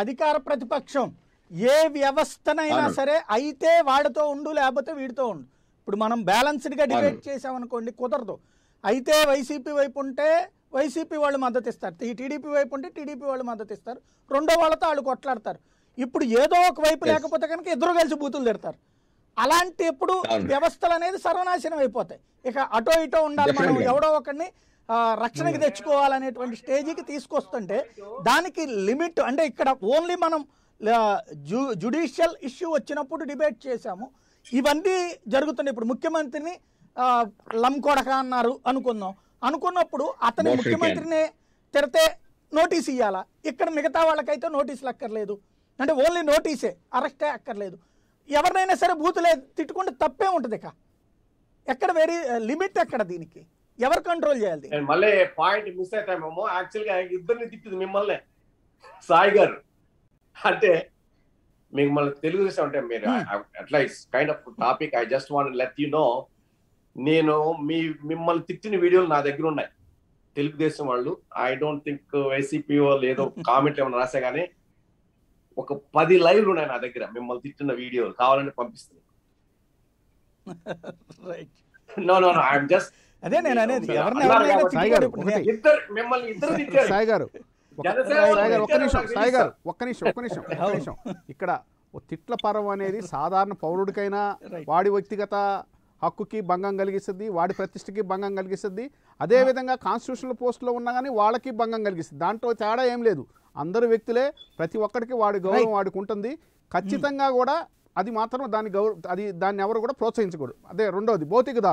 అధికార ప్రతిపక్షం ఏ వ్యవస్థనైనా సరే అయితే వాడితో ఉండు లేకపోతే వీడితో ఉండు ఇప్పుడు మనం గా డిబేట్ చేసామనుకోండి కుదరదు అయితే వైసీపీ వైపు ఉంటే వైసీపీ వాళ్ళు మద్దతు ఇస్తారు ఈ టీడీపీ వైపు ఉంటే టీడీపీ వాళ్ళు మద్దతు ఇస్తారు రెండో వాళ్ళతో వాళ్ళు కొట్లాడతారు ఇప్పుడు ఏదో ఒక వైపు లేకపోతే కనుక ఇద్దరు కలిసి బూతులు తిడతారు అలాంటి ఎప్పుడు వ్యవస్థలు అనేది సర్వనాశనం అయిపోతాయి ఇక అటో ఇటో ఉండాలి మనం ఎవడో ఒకరిని రక్షణకి తెచ్చుకోవాలనేటువంటి స్టేజ్కి తీసుకొస్తుంటే దానికి లిమిట్ అంటే ఇక్కడ ఓన్లీ మనం జు జుడిషియల్ ఇష్యూ వచ్చినప్పుడు డిబేట్ చేశాము ఇవన్నీ జరుగుతున్నాయి ఇప్పుడు ముఖ్యమంత్రిని లంకొడక అన్నారు అనుకుందాం అనుకున్నప్పుడు అతని ముఖ్యమంత్రిని తెరితే నోటీస్ ఇవ్వాలా ఇక్కడ మిగతా వాళ్ళకైతే నోటీసులు అక్కర్లేదు అంటే ఓన్లీ నోటీసే అరెస్టే అక్కర్లేదు ఎవరినైనా సరే బూతులే తిట్టుకుంటే తప్పే ఉంటుంది ఇక ఎక్కడ వెరీ లిమిట్ ఎక్కడ దీనికి ఎవరు కంట్రోల్ చేయాలి మళ్ళీ పాయింట్ మిస్ అవుతామేమో యాక్చువల్ గా ఇద్దరిని తిప్పింది మిమ్మల్ని సాయి గారు అంటే మీకు మళ్ళీ తెలుగుదేశం అంటే మీరు at least kind of topic I just want let you know నేను మీ మిమ్మల్ని తిట్టిన వీడియోలు నా దగ్గర ఉన్నాయి తెలుగుదేశం వాళ్ళు ఐ డోంట్ థింక్ వైసీపీ వాళ్ళు ఏదో కామెంట్ ఏమైనా రాసే కానీ ఒక పది లైవ్లు ఉన్నాయి నా దగ్గర మిమ్మల్ని తిట్టిన వీడియోలు కావాలంటే పంపిస్తుంది no no no I'm just అదే నేను అనేది సాయి గారు సాయి గారు ఒక్క నిమిషం సాయి గారు ఒక్క నిమిషం ఒక్క నిమిషం ఒక్క నిమిషం ఇక్కడ తిట్ల పర్వం అనేది సాధారణ పౌరుడికైనా వాడి వ్యక్తిగత హక్కుకి భంగం కలిగిస్తుంది వాడి ప్రతిష్టకి భంగం కలిగిస్తుంది అదేవిధంగా కాన్స్టిట్యూషనల్ పోస్టులో ఉన్నా కానీ వాళ్ళకి భంగం కలిగిస్తుంది దాంట్లో తేడా ఏం లేదు అందరు వ్యక్తులే ప్రతి ఒక్కరికి వాడి గౌరవం వాడికి ఉంటుంది hmm. ఖచ్చితంగా కూడా అది మాత్రం దాని గౌరవ అది దాన్ని ఎవరు కూడా ప్రోత్సహించకూడదు అదే రెండవది భౌతిక